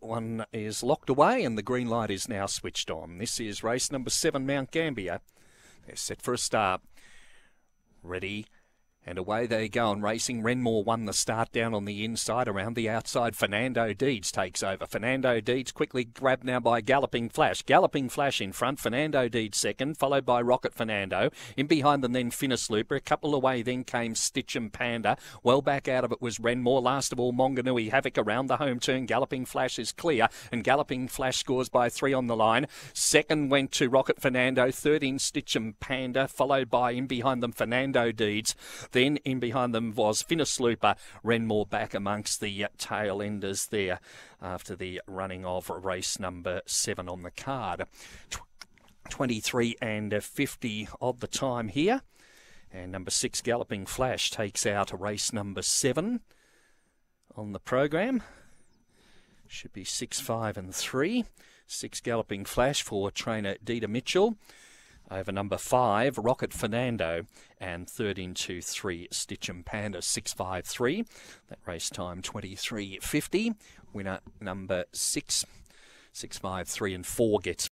one is locked away and the green light is now switched on. This is race number seven, Mount Gambier. They're set for a start. Ready, and away they go. And Racing Renmore won the start down on the inside. Around the outside, Fernando Deeds takes over. Fernando Deeds quickly grabbed now by Galloping Flash. Galloping Flash in front. Fernando Deeds second, followed by Rocket Fernando. In behind them then Finnis Looper. A couple away then came Stitch and Panda. Well back out of it was Renmore. Last of all, Monganui Havoc around the home turn. Galloping Flash is clear. And Galloping Flash scores by three on the line. Second went to Rocket Fernando. Third in Stitch and Panda, followed by in behind them Fernando Deeds then in behind them was Finislooper, Looper, Renmore back amongst the uh, tail enders there after the running of race number seven on the card. 23 and 50 of the time here. And number six, Galloping Flash, takes out race number seven on the program. Should be six, five, and three. Six Galloping Flash for trainer Dita Mitchell. Over number five, Rocket Fernando, and third into three, Stitchem Panda 653. That race time 23.50. Winner number six, 653 and four gets.